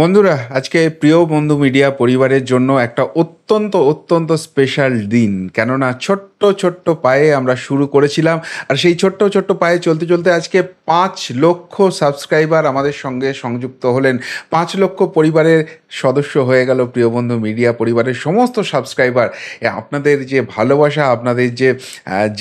বন্ধুরা আজকে প্রিয় বন্ধু মিডিয়া পরিবারের জন্য একটা অত্যন্ত অত্যন্ত স্পেশাল দিন কেননা ছোট্ট ছোট্ট পায়ে আমরা শুরু করেছিলাম আর সেই ছোট্ট ছোট্ট পায়ে চলতে চলতে আজকে পাঁচ লক্ষ সাবস্ক্রাইবার আমাদের সঙ্গে সংযুক্ত হলেন পাঁচ লক্ষ পরিবারের সদস্য হয়ে গেল প্রিয় বন্ধু মিডিয়া পরিবারের সমস্ত সাবস্ক্রাইবার আপনাদের যে ভালোবাসা আপনাদের যে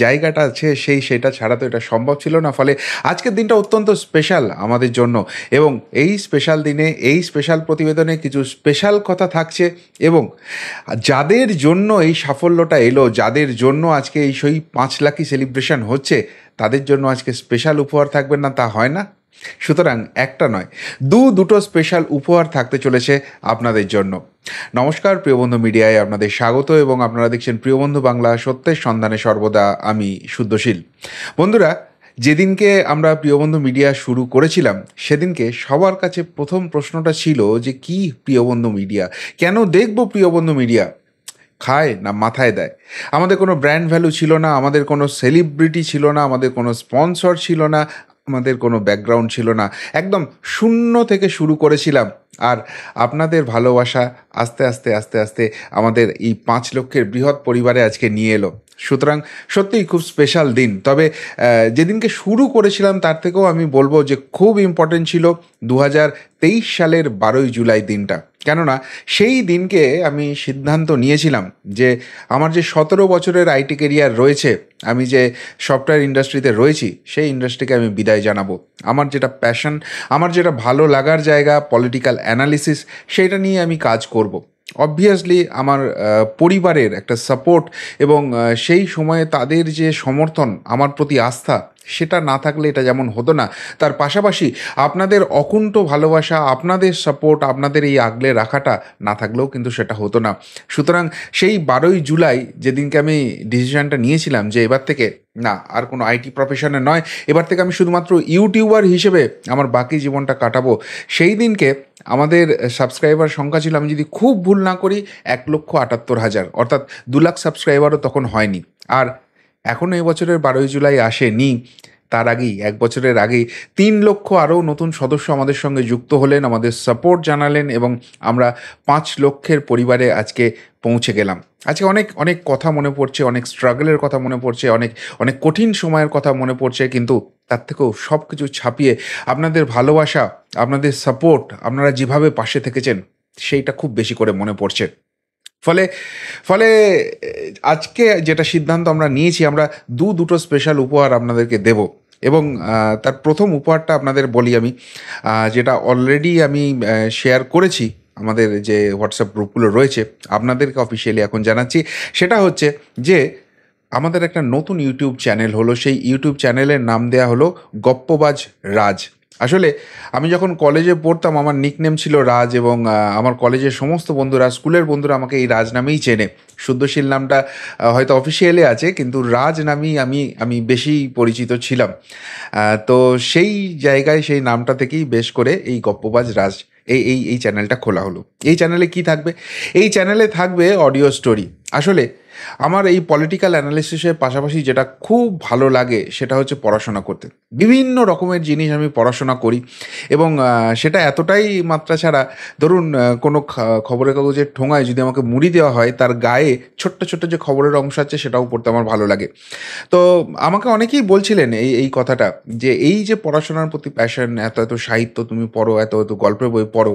জায়গাটা আছে সেই সেটা ছাড়া তো এটা সম্ভব ছিল না ফলে আজকের দিনটা অত্যন্ত স্পেশাল আমাদের জন্য এবং এই স্পেশাল দিনে এই স্পেশাল প্রতিবেদনে কিছু স্পেশাল কথা থাকছে এবং যাদের জন্য এই সাফল্যটা এলো যাদের জন্য আজকে এই সেই পাঁচ লাখই সেলিব্রেশন হচ্ছে তাদের জন্য আজকে স্পেশাল উপহার থাকবে না তা হয় না সুতরাং একটা নয় দু দুটো স্পেশাল উপহার থাকতে চলেছে আপনাদের জন্য নমস্কার প্রিয়বন্ধু মিডিয়ায় আপনাদের স্বাগত এবং আপনারা দেখছেন প্রিয়বন্ধু বাংলা সত্যের সন্ধানে সর্বদা আমি শুদ্ধশীল বন্ধুরা যেদিনকে আমরা প্রিয়বন্ধু মিডিয়া শুরু করেছিলাম সেদিনকে সবার কাছে প্রথম প্রশ্নটা ছিল যে কি প্রিয়বন্ধু মিডিয়া কেন দেখব প্রিয়বন্ধু মিডিয়া খায় না মাথায় দেয় আমাদের কোনো ব্র্যান্ড ভ্যালু ছিল না আমাদের কোনো সেলিব্রিটি ছিল না আমাদের কোনো স্পন্সর ছিল না আমাদের কোনো ব্যাকগ্রাউন্ড ছিল না একদম শূন্য থেকে শুরু করেছিলাম আর আপনাদের ভালোবাসা আস্তে আস্তে আস্তে আস্তে আমাদের এই পাঁচ লক্ষের বৃহৎ পরিবারে আজকে নিয়ে এলো সুতরাং সত্যিই খুব স্পেশাল দিন তবে যেদিনকে শুরু করেছিলাম তার থেকেও আমি বলবো যে খুব ইম্পর্টেন্ট ছিল দু সালের বারোই জুলাই দিনটা কেননা সেই দিনকে আমি সিদ্ধান্ত নিয়েছিলাম যে আমার যে সতেরো বছরের আইটি কেরিয়ার রয়েছে আমি যে সফটওয়্যার ইন্ডাস্ট্রিতে রয়েছি সেই ইন্ডাস্ট্রিকে আমি বিদায় জানাবো আমার যেটা প্যাশন আমার যেটা ভালো লাগার জায়গা পলিটিক্যাল অ্যানালিসিস সেটা নিয়ে আমি কাজ করব অবভিয়াসলি আমার পরিবারের একটা সাপোর্ট এবং সেই সময়ে তাদের যে সমর্থন আমার প্রতি আস্থা সেটা না থাকলে এটা যেমন হতো না তার পাশাপাশি আপনাদের অকুণ্ঠ ভালোবাসা আপনাদের সাপোর্ট আপনাদের এই আগলে রাখাটা না থাকলেও কিন্তু সেটা হতো না সুতরাং সেই বারোই জুলাই যেদিনকে আমি ডিসিশানটা নিয়েছিলাম যে এবার থেকে না আর কোনো আইটি প্রফেশনে নয় এবার থেকে আমি শুধুমাত্র ইউটিউবার হিসেবে আমার বাকি জীবনটা কাটাবো সেই দিনকে আমাদের সাবস্ক্রাইবার সংখ্যা ছিল আমি যদি খুব ভুল না করি এক লক্ষ আটাত্তর হাজার অর্থাৎ দু লাখ সাবস্ক্রাইবারও তখন হয়নি আর এখনও বছরের বারোই জুলাই আসেনি তার আগেই এক বছরের আগেই তিন লক্ষ আরও নতুন সদস্য আমাদের সঙ্গে যুক্ত হলেন আমাদের সাপোর্ট জানালেন এবং আমরা পাঁচ লক্ষের পরিবারে আজকে পৌঁছে গেলাম আজকে অনেক অনেক কথা মনে পড়ছে অনেক স্ট্রাগলের কথা মনে পড়ছে অনেক অনেক কঠিন সময়ের কথা মনে পড়ছে কিন্তু তার থেকেও সব কিছু ছাপিয়ে আপনাদের ভালোবাসা আপনাদের সাপোর্ট আপনারা যেভাবে পাশে থেকেছেন সেইটা খুব বেশি করে মনে পড়ছে ফলে ফলে আজকে যেটা সিদ্ধান্ত আমরা নিয়েছি আমরা দু দুটো স্পেশাল উপহার আপনাদেরকে দেব এবং তার প্রথম উপহারটা আপনাদের বলি আমি যেটা অলরেডি আমি শেয়ার করেছি আমাদের যে হোয়াটসঅ্যাপ গ্রুপগুলো রয়েছে আপনাদেরকে অফিসিয়ালি এখন জানাচ্ছি সেটা হচ্ছে যে আমাদের একটা নতুন ইউটিউব চ্যানেল হলো সেই ইউটিউব চ্যানেলের নাম দেয়া হলো গপ্পবাজ রাজ আসলে আমি যখন কলেজে পড়তাম আমার নিকনেম ছিল রাজ এবং আমার কলেজের সমস্ত বন্ধুরা স্কুলের বন্ধুরা আমাকে এই রাজ নামেই চেনে শুদ্ধশীল নামটা হয়তো অফিসিয়ালি আছে কিন্তু রাজ নামেই আমি আমি বেশি পরিচিত ছিলাম তো সেই জায়গায় সেই নামটা থেকেই বেশ করে এই গপ্পবাজ রাজ এই এই এই চ্যানেলটা খোলা হলো এই চ্যানেলে কি থাকবে এই চ্যানেলে থাকবে অডিও স্টোরি আসলে আমার এই পলিটিক্যাল অ্যানালিসিসের পাশাপাশি যেটা খুব ভালো লাগে সেটা হচ্ছে পড়াশোনা করতে বিভিন্ন রকমের জিনিস আমি পড়াশোনা করি এবং সেটা এতটাই মাত্রা ছাড়া ধরুন কোনো খবরের কাগজের ঠোঙায় যদি আমাকে মুড়ি দেওয়া হয় তার গায়ে ছোট্ট ছোট্ট যে খবরের অংশ আছে সেটাও পড়তে আমার ভালো লাগে তো আমাকে অনেকেই বলছিলেন এই এই কথাটা যে এই যে পড়াশোনার প্রতি প্যাশন এত এত সাহিত্য তুমি পড়ো এত এত গল্পের বই পড়ো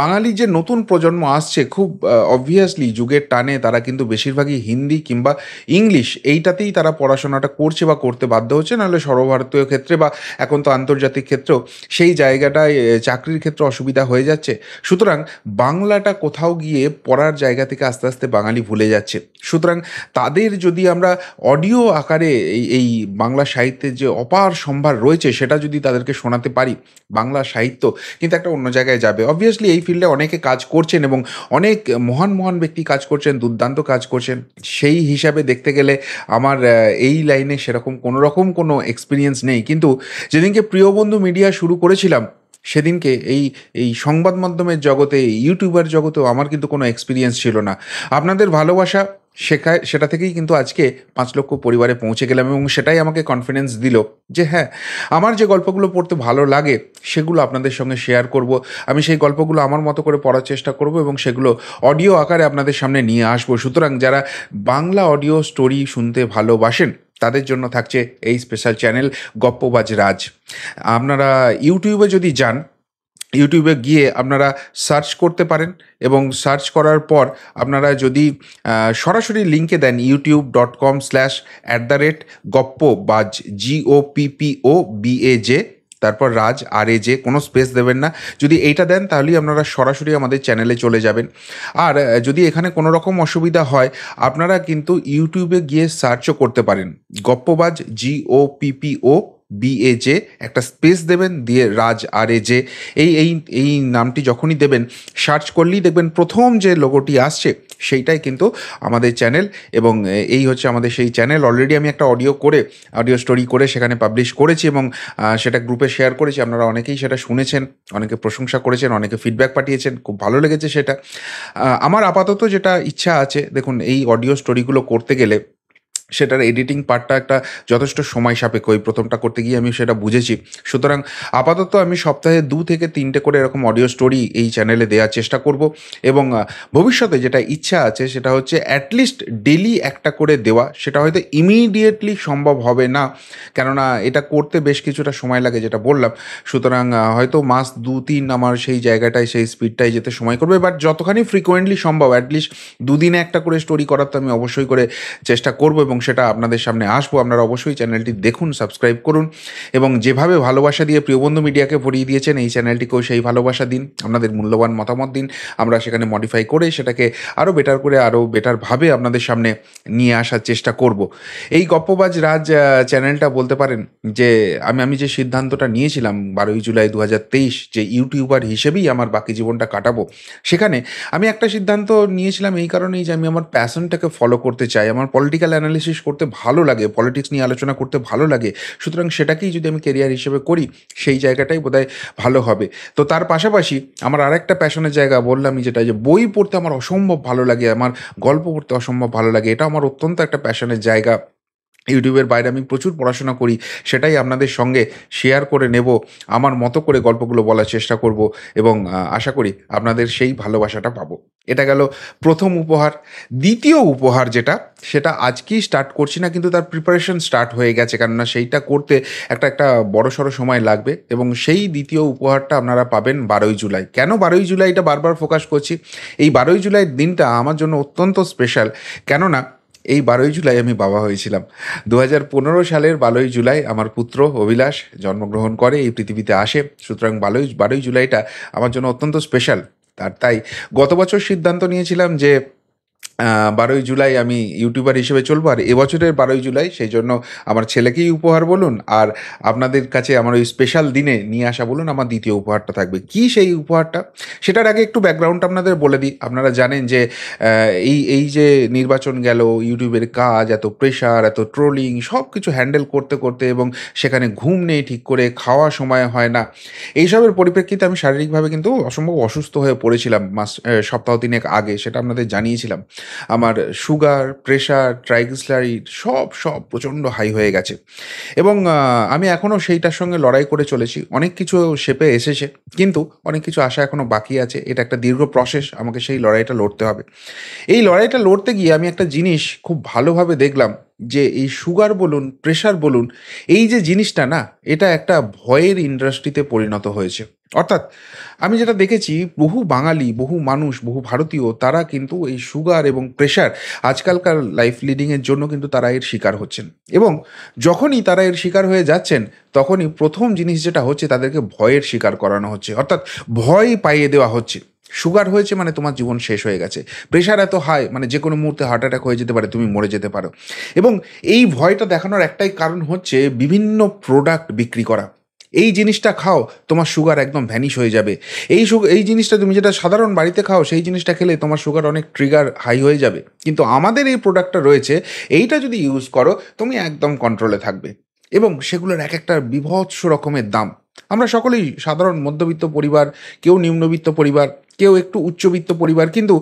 বাঙালি যে নতুন প্রজন্ম আসছে খুব অবভিয়াসলি যুগের টানে তারা কিন্তু বেশিরভাগই হিন্দি কিংবা ইংলিশ এইটাতেই তারা পড়াশোনাটা করছে বা করতে বাধ্য হচ্ছে নাহলে সর্বভারতীয় ক্ষেত্রে বা এখন তো আন্তর্জাতিক ক্ষেত্রেও সেই জায়গাটায় চাকরির ক্ষেত্রে অসুবিধা হয়ে যাচ্ছে সুতরাং বাংলাটা কোথাও গিয়ে পড়ার জায়গা থেকে আস্তে আস্তে বাঙালি ভুলে যাচ্ছে সুতরাং তাদের যদি আমরা অডিও আকারে এই এই বাংলা সাহিত্যের যে অপার সম্ভার রয়েছে সেটা যদি তাদেরকে শোনাতে পারি বাংলা সাহিত্য কিন্তু একটা অন্য জায়গায় যাবে অবভিয়াসলি এই ফিল্ডে অনেকে কাজ করছেন এবং অনেক মহান মহান ব্যক্তি কাজ করছেন দুর্দান্ত কাজ করছেন সেই হিসাবে দেখতে গেলে আমার এই লাইনে সেরকম কোনো রকম কোনো এক্সপিরিয়েন্স নেই কিন্তু যেদিনকে প্রিয় বন্ধু মিডিয়া শুরু করেছিলাম সেদিনকে এই এই সংবাদ মাধ্যমের জগতে ইউটিউবার জগতেও আমার কিন্তু কোনো এক্সপিরিয়েন্স ছিল না আপনাদের ভালোবাসা সেখা সেটা থেকেই কিন্তু আজকে পাঁচ লক্ষ পরিবারে পৌঁছে গেলাম এবং সেটাই আমাকে কনফিডেন্স দিল যে হ্যাঁ আমার যে গল্পগুলো পড়তে ভালো লাগে সেগুলো আপনাদের সঙ্গে শেয়ার করব আমি সেই গল্পগুলো আমার মতো করে পড়ার চেষ্টা করব এবং সেগুলো অডিও আকারে আপনাদের সামনে নিয়ে আসবো সুতরাং যারা বাংলা অডিও স্টোরি শুনতে ভালোবাসেন তাদের জন্য থাকছে এই স্পেশাল চ্যানেল গপ্পবাজ রাজ আপনারা ইউটিউবে যদি যান ইউটিউবে গিয়ে আপনারা সার্চ করতে পারেন এবং সার্চ করার পর আপনারা যদি সরাসরি লিঙ্কে দেন YouTube dot com slash at the rate গপ্প বাজ জিও পিপিও বিএ জে তারপর রাজ আর এ যে কোনো স্পেস দেবেন না যদি এইটা দেন তাহলেই আপনারা সরাসরি আমাদের চ্যানেলে চলে যাবেন আর যদি এখানে কোনো রকম অসুবিধা হয় আপনারা কিন্তু ইউটিউবে গিয়ে সার্চও করতে পারেন গপ্পবাজ জিও পিপিও বিএজে একটা স্পেস দেবেন দিয়ে রাজ আর এ জে এই এই এই নামটি যখনই দেবেন সার্চ করলেই দেখবেন প্রথম যে লোগোটি আসছে সেইটাই কিন্তু আমাদের চ্যানেল এবং এই হচ্ছে আমাদের সেই চ্যানেল অলরেডি আমি একটা অডিও করে অডিও স্টোরি করে সেখানে পাবলিশ করেছি এবং সেটা গ্রুপে শেয়ার করেছি আপনারা অনেকেই সেটা শুনেছেন অনেকে প্রশংসা করেছেন অনেকে ফিডব্যাক পাঠিয়েছেন খুব ভালো লেগেছে সেটা আমার আপাতত যেটা ইচ্ছা আছে দেখুন এই অডিও স্টোরিগুলো করতে গেলে সেটার এডিটিং পার্টটা একটা যথেষ্ট সময় সাপেক্ষ ওই প্রথমটা করতে গিয়ে আমি সেটা বুঝেছি সুতরাং আপাতত আমি সপ্তাহে দু থেকে তিনটে করে এরকম অডিও স্টোরি এই চ্যানেলে দেওয়ার চেষ্টা করব এবং ভবিষ্যতে যেটা ইচ্ছা আছে সেটা হচ্ছে অ্যাটলিস্ট ডেলি একটা করে দেওয়া সেটা হয়তো ইমিডিয়েটলি সম্ভব হবে না কেননা এটা করতে বেশ কিছুটা সময় লাগে যেটা বললাম সুতরাং হয়তো মাস দু তিন আমার সেই জায়গাটায় সেই স্পিডটায় যেতে সময় করবে বাট যতখানি ফ্রিকোয়েন্টলি সম্ভব অ্যাটলিস্ট দুদিনে একটা করে স্টোরি করার তো আমি অবশ্যই করে চেষ্টা করব এবং সেটা আপনাদের সামনে আসবো আপনারা অবশ্যই চ্যানেলটি দেখুন সাবস্ক্রাইব করুন এবং যেভাবে ভালোবাসা দিয়ে প্রিয়বন্ধু মিডিয়াকে ভরিয়ে দিয়েছেন এই চ্যানেলটিকেও সেই ভালোবাসা দিন আপনাদের মূল্যবান মতামত দিন আমরা সেখানে মডিফাই করে সেটাকে আরও বেটার করে আরও বেটারভাবে আপনাদের সামনে নিয়ে আসার চেষ্টা করব এই গপ্পবাজ রাজ চ্যানেলটা বলতে পারেন যে আমি আমি যে সিদ্ধান্তটা নিয়েছিলাম বারোই জুলাই দু যে ইউটিউবার হিসেবেই আমার বাকি জীবনটা কাটাবো সেখানে আমি একটা সিদ্ধান্ত নিয়েছিলাম এই কারণেই যে আমি আমার প্যাশনটাকে ফলো করতে চাই আমার পলিটিক্যাল অ্যানালিস অ্যানালিসিস করতে ভালো লাগে পলিটিক্স নিয়ে আলোচনা করতে ভালো লাগে সুতরাং সেটাকেই যদি আমি কেরিয়ার হিসেবে করি সেই জায়গাটাই বোধহয় ভালো হবে তো তার পাশাপাশি আমার আরেকটা প্যাশনের জায়গা বললামই যেটা যে বই পড়তে আমার অসম্ভব ভালো লাগে আমার গল্প পড়তে অসম্ভব ভালো লাগে এটা আমার অত্যন্ত একটা প্যাশনের জায়গা ইউটিউবের বাইরে আমি প্রচুর পড়াশোনা করি সেটাই আপনাদের সঙ্গে শেয়ার করে নেব আমার মতো করে গল্পগুলো বলার চেষ্টা করব এবং আশা করি আপনাদের সেই ভালোবাসাটা পাবো এটা গেল প্রথম উপহার দ্বিতীয় উপহার যেটা সেটা আজকেই স্টার্ট করছি না কিন্তু তার প্রিপারেশন স্টার্ট হয়ে গেছে কেননা সেইটা করতে একটা একটা সড়ো সময় লাগবে এবং সেই দ্বিতীয় উপহারটা আপনারা পাবেন বারোই জুলাই কেন বারোই জুলাইটা বারবার ফোকাস করছি এই বারোই জুলাইয়ের দিনটা আমার জন্য অত্যন্ত স্পেশাল কেননা এই বারোই জুলাই আমি বাবা হয়েছিলাম দু পনেরো সালের বারোই জুলাই আমার পুত্র অভিলাষ জন্মগ্রহণ করে এই পৃথিবীতে আসে সুতরাং বারোই বারোই জুলাইটা আমার জন্য অত্যন্ত স্পেশাল তার তাই গত বছর সিদ্ধান্ত নিয়েছিলাম যে বারোই জুলাই আমি ইউটিউবার হিসেবে চলবো আর এবছরের বারোই জুলাই সেই জন্য আমার ছেলেকেই উপহার বলুন আর আপনাদের কাছে আমার ওই স্পেশাল দিনে নিয়ে আসা বলুন আমার দ্বিতীয় উপহারটা থাকবে কি সেই উপহারটা সেটার আগে একটু ব্যাকগ্রাউন্ড আপনাদের বলে দিই আপনারা জানেন যে এই এই যে নির্বাচন গেল ইউটিউবের কাজ এত প্রেশার এত ট্রোলিং সব কিছু হ্যান্ডেল করতে করতে এবং সেখানে ঘুম নেই ঠিক করে খাওয়া সময় হয় না এইসবের পরিপ্রেক্ষিতে আমি শারীরিকভাবে কিন্তু অসম্ভব অসুস্থ হয়ে পড়েছিলাম মাস সপ্তাহ তিনেক আগে সেটা আপনাদের জানিয়েছিলাম আমার সুগার প্রেশার ট্রাইগ্লিসারাইড সব সব প্রচণ্ড হাই হয়ে গেছে এবং আমি এখনও সেইটার সঙ্গে লড়াই করে চলেছি অনেক কিছু শেপে এসেছে কিন্তু অনেক কিছু আশা এখনও বাকি আছে এটা একটা দীর্ঘ প্রসেস আমাকে সেই লড়াইটা লড়তে হবে এই লড়াইটা লড়তে গিয়ে আমি একটা জিনিস খুব ভালোভাবে দেখলাম যে এই সুগার বলুন প্রেশার বলুন এই যে জিনিসটা না এটা একটা ভয়ের ইন্ডাস্ট্রিতে পরিণত হয়েছে অর্থাৎ আমি যেটা দেখেছি বহু বাঙালি বহু মানুষ বহু ভারতীয় তারা কিন্তু এই সুগার এবং প্রেশার আজকালকার লাইফ লিডিংয়ের জন্য কিন্তু তারা এর শিকার হচ্ছেন এবং যখনই তারা এর শিকার হয়ে যাচ্ছেন তখনই প্রথম জিনিস যেটা হচ্ছে তাদেরকে ভয়ের শিকার করানো হচ্ছে অর্থাৎ ভয় পাইয়ে দেওয়া হচ্ছে সুগার হয়েছে মানে তোমার জীবন শেষ হয়ে গেছে প্রেশার এত হাই মানে যে কোনো মুহূর্তে হার্ট অ্যাটাক হয়ে যেতে পারে তুমি মরে যেতে পারো এবং এই ভয়টা দেখানোর একটাই কারণ হচ্ছে বিভিন্ন প্রোডাক্ট বিক্রি করা এই জিনিসটা খাও তোমার সুগার একদম ভ্যানিশ হয়ে যাবে এই এই জিনিসটা তুমি যেটা সাধারণ বাড়িতে খাও সেই জিনিসটা খেলে তোমার সুগার অনেক ট্রিগার হাই হয়ে যাবে কিন্তু আমাদের এই প্রোডাক্টটা রয়েছে এইটা যদি ইউজ করো তুমি একদম কন্ট্রোলে থাকবে এবং সেগুলোর এক একটা বিভৎস রকমের দাম আমরা সকলেই সাধারণ মধ্যবিত্ত পরিবার কেউ নিম্নবিত্ত পরিবার কেউ একটু উচ্চবিত্ত পরিবার কিন্তু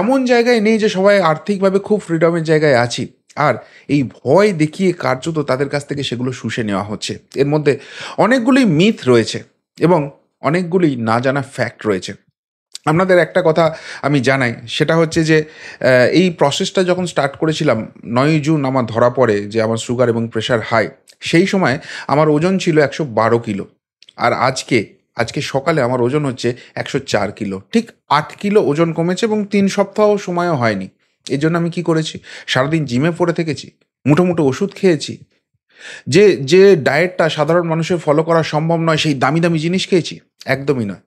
এমন জায়গায় নেই যে সবাই আর্থিকভাবে খুব ফ্রিডমের জায়গায় আছি আর এই ভয় দেখিয়ে কার্যত তাদের কাছ থেকে সেগুলো শুষে নেওয়া হচ্ছে এর মধ্যে অনেকগুলি মিথ রয়েছে এবং অনেকগুলি না জানা ফ্যাক্ট রয়েছে আপনাদের একটা কথা আমি জানাই সেটা হচ্ছে যে এই প্রসেসটা যখন স্টার্ট করেছিলাম নয় জুন আমার ধরা পড়ে যে আমার সুগার এবং প্রেশার হাই সেই সময় আমার ওজন ছিল একশো বারো কিলো আর আজকে আজকে সকালে আমার ওজন হচ্ছে একশো চার কিলো ঠিক আট কিলো ওজন কমেছে এবং তিন সপ্তাহ সময়ও হয়নি এর জন্য আমি কি করেছি সারাদিন জিমে পড়ে থেকেছি মুঠো মুঠো ওষুধ খেয়েছি যে যে ডায়েটটা সাধারণ মানুষের ফলো করা সম্ভব নয় সেই দামি দামি জিনিস খেয়েছি একদমই নয়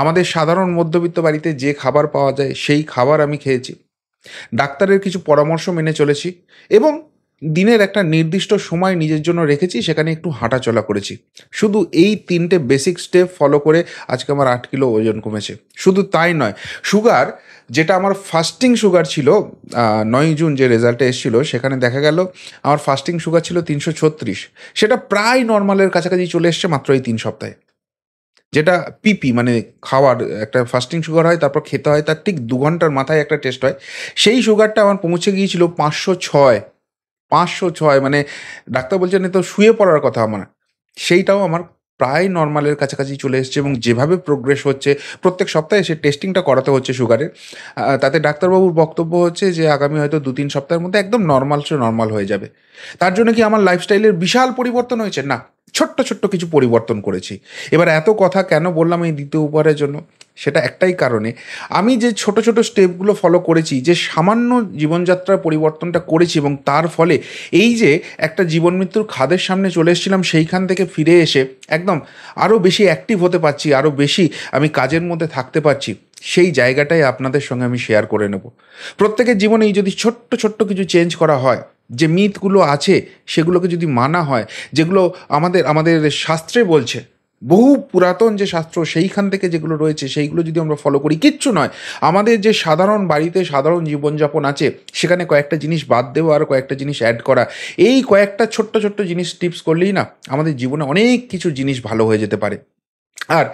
আমাদের সাধারণ মধ্যবিত্ত বাড়িতে যে খাবার পাওয়া যায় সেই খাবার আমি খেয়েছি ডাক্তারের কিছু পরামর্শ মেনে চলেছি এবং দিনের একটা নির্দিষ্ট সময় নিজের জন্য রেখেছি সেখানে একটু হাঁটাচলা করেছি শুধু এই তিনটে বেসিক স্টেপ ফলো করে আজকে আমার আট কিলো ওজন কমেছে শুধু তাই নয় সুগার যেটা আমার ফাস্টিং সুগার ছিল নয় জুন যে রেজাল্টে এসেছিলো সেখানে দেখা গেল আমার ফাস্টিং সুগার ছিল তিনশো ছত্রিশ সেটা প্রায় নর্মালের কাছাকাছি চলে এসছে মাত্র এই তিন সপ্তাহে যেটা পিপি মানে খাওয়ার একটা ফাস্টিং সুগার হয় তারপর খেতে হয় তার ঠিক দু ঘন্টার মাথায় একটা টেস্ট হয় সেই সুগারটা আমার পৌঁছে গিয়েছিল পাঁচশো ছয় পাঁচশো ছয় মানে ডাক্তার বলছেন তো শুয়ে পড়ার কথা আমার মানে। সেইটাও আমার প্রায় নর্মালের কাছাকাছি চলে এসছে এবং যেভাবে প্রোগ্রেস হচ্ছে প্রত্যেক সপ্তাহে সে টেস্টিংটা করাতে হচ্ছে সুগারের তাতে ডাক্তারবাবুর বক্তব্য হচ্ছে যে আগামী হয়তো দু তিন সপ্তাহের মধ্যে একদম নর্মাল সে নর্মাল হয়ে যাবে তার জন্য কি আমার লাইফস্টাইলের বিশাল পরিবর্তন হয়েছে না ছোট্ট ছোট্ট কিছু পরিবর্তন করেছি এবার এত কথা কেন বললাম এই দ্বিতীয় উপহারের জন্য সেটা একটাই কারণে আমি যে ছোট ছোট স্টেপগুলো ফলো করেছি যে সামান্য জীবনযাত্রার পরিবর্তনটা করেছি এবং তার ফলে এই যে একটা জীবন মৃত্যুর খাদের সামনে চলে এসেছিলাম সেইখান থেকে ফিরে এসে একদম আরও বেশি অ্যাক্টিভ হতে পারছি আরও বেশি আমি কাজের মধ্যে থাকতে পারছি সেই জায়গাটাই আপনাদের সঙ্গে আমি শেয়ার করে নেব প্রত্যেকের জীবনেই যদি ছোট্ট ছোট্ট কিছু চেঞ্জ করা হয় যে মিথগুলো আছে সেগুলোকে যদি মানা হয় যেগুলো আমাদের আমাদের শাস্ত্রে বলছে বহু পুরাতন যে শাস্ত্র সেইখান থেকে যেগুলো রয়েছে সেইগুলো যদি আমরা ফলো করি কিচ্ছু নয় আমাদের যে সাধারণ বাড়িতে সাধারণ জীবনযাপন আছে সেখানে কয়েকটা জিনিস বাদ দেওয়া আর কয়েকটা জিনিস অ্যাড করা এই কয়েকটা ছোট্ট ছোট্ট জিনিস টিপস করলেই না আমাদের জীবনে অনেক কিছু জিনিস ভালো হয়ে যেতে পারে আর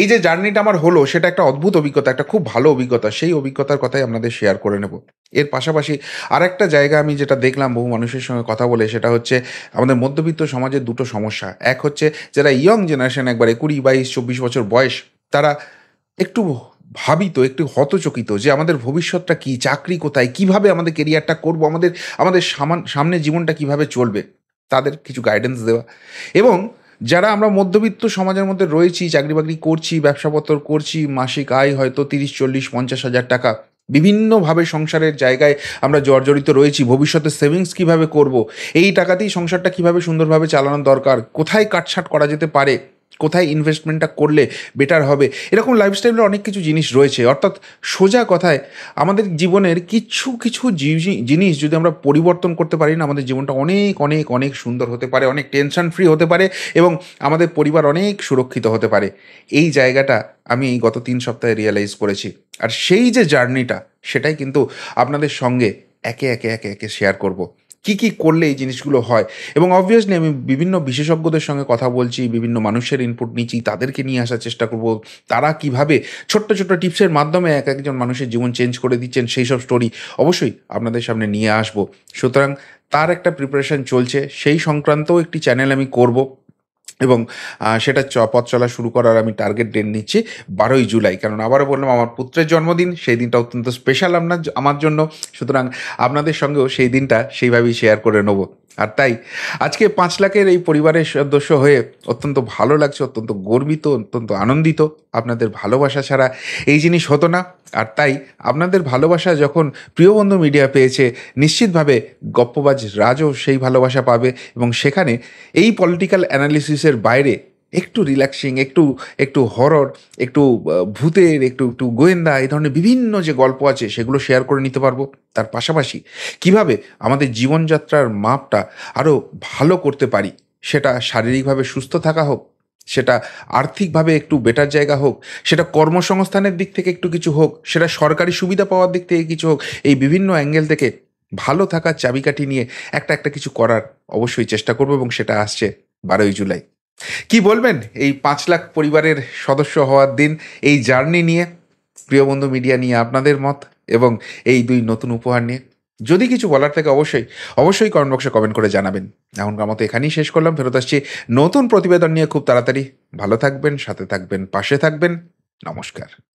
এই যে জার্নিটা আমার হলো সেটা একটা অদ্ভুত অভিজ্ঞতা একটা খুব ভালো অভিজ্ঞতা সেই অভিজ্ঞতার কথাই আপনাদের শেয়ার করে নেব এর পাশাপাশি আর একটা জায়গা আমি যেটা দেখলাম বহু মানুষের সঙ্গে কথা বলে সেটা হচ্ছে আমাদের মধ্যবিত্ত সমাজের দুটো সমস্যা এক হচ্ছে যারা ইয়ং জেনারেশন একবারে কুড়ি বাইশ চব্বিশ বছর বয়স তারা একটু ভাবিত একটু হতচকিত যে আমাদের ভবিষ্যৎটা কি চাকরি কোথায় কিভাবে আমাদের কেরিয়ারটা করব আমাদের আমাদের সামান সামনে জীবনটা কিভাবে চলবে তাদের কিছু গাইডেন্স দেওয়া এবং যারা আমরা মধ্যবিত্ত সমাজের মধ্যে রয়েছি চাকরি বাকরি করছি ব্যবসাপত্র করছি মাসিক আয় হয়তো তিরিশ চল্লিশ পঞ্চাশ হাজার টাকা বিভিন্নভাবে সংসারের জায়গায় আমরা জর্জরিত রয়েছি ভবিষ্যতে সেভিংস কিভাবে করব এই টাকাতেই সংসারটা কিভাবে সুন্দরভাবে চালানোর দরকার কোথায় কাটছাট করা যেতে পারে কোথায় ইনভেস্টমেন্টটা করলে বেটার হবে এরকম লাইফস্টাইলের অনেক কিছু জিনিস রয়েছে অর্থাৎ সোজা কথায় আমাদের জীবনের কিছু কিছু জিনিস যদি আমরা পরিবর্তন করতে পারি না আমাদের জীবনটা অনেক অনেক অনেক সুন্দর হতে পারে অনেক টেনশন ফ্রি হতে পারে এবং আমাদের পরিবার অনেক সুরক্ষিত হতে পারে এই জায়গাটা আমি এই গত তিন সপ্তাহে রিয়েলাইজ করেছি আর সেই যে জার্নিটা সেটাই কিন্তু আপনাদের সঙ্গে একে একে একে একে শেয়ার করব কি কি করলে এই জিনিসগুলো হয় এবং অবভিয়াসলি আমি বিভিন্ন বিশেষজ্ঞদের সঙ্গে কথা বলছি বিভিন্ন মানুষের ইনপুট নিচ্ছি তাদেরকে নিয়ে আসার চেষ্টা করব তারা কিভাবে ছোট্ট ছোট্ট টিপসের মাধ্যমে এক একজন মানুষের জীবন চেঞ্জ করে দিচ্ছেন সেই সব স্টোরি অবশ্যই আপনাদের সামনে নিয়ে আসবো সুতরাং তার একটা প্রিপারেশান চলছে সেই সংক্রান্তও একটি চ্যানেল আমি করব এবং সেটা পথ চলা শুরু করার আমি টার্গেট ডেট নিচ্ছি বারোই জুলাই কারণ আবারও বললাম আমার পুত্রের জন্মদিন সেই দিনটা অত্যন্ত স্পেশাল আপনার আমার জন্য সুতরাং আপনাদের সঙ্গেও সেই দিনটা সেইভাবেই শেয়ার করে নেব আর তাই আজকে পাঁচ লাখের এই পরিবারের সদস্য হয়ে অত্যন্ত ভালো লাগছে অত্যন্ত গর্বিত অত্যন্ত আনন্দিত আপনাদের ভালোবাসা ছাড়া এই জিনিস হতো না আর তাই আপনাদের ভালোবাসা যখন প্রিয় বন্ধু মিডিয়া পেয়েছে নিশ্চিতভাবে গপ্পবাজ রাজও সেই ভালোবাসা পাবে এবং সেখানে এই পলিটিক্যাল অ্যানালিসিসের সায়েন্সের বাইরে একটু রিল্যাক্সিং একটু একটু হরর একটু ভূতের একটু একটু গোয়েন্দা এই ধরনের বিভিন্ন যে গল্প আছে সেগুলো শেয়ার করে নিতে পারবো তার পাশাপাশি কিভাবে আমাদের জীবনযাত্রার মাপটা আরও ভালো করতে পারি সেটা শারীরিকভাবে সুস্থ থাকা হোক সেটা আর্থিকভাবে একটু বেটার জায়গা হোক সেটা কর্মসংস্থানের দিক থেকে একটু কিছু হোক সেটা সরকারি সুবিধা পাওয়ার দিক থেকে কিছু হোক এই বিভিন্ন অ্যাঙ্গেল থেকে ভালো থাকার চাবিকাঠি নিয়ে একটা একটা কিছু করার অবশ্যই চেষ্টা করবো এবং সেটা আসছে বারোই জুলাই কি বলবেন এই পাঁচ লাখ পরিবারের সদস্য হওয়ার দিন এই জার্নি নিয়ে প্রিয় বন্ধু মিডিয়া নিয়ে আপনাদের মত এবং এই দুই নতুন উপহার নিয়ে যদি কিছু বলার থাকে অবশ্যই অবশ্যই কমেন্ট বক্সে কমেন্ট করে জানাবেন এখনকার মতো এখানেই শেষ করলাম ফেরত আসছি নতুন প্রতিবেদন নিয়ে খুব তাড়াতাড়ি ভালো থাকবেন সাথে থাকবেন পাশে থাকবেন নমস্কার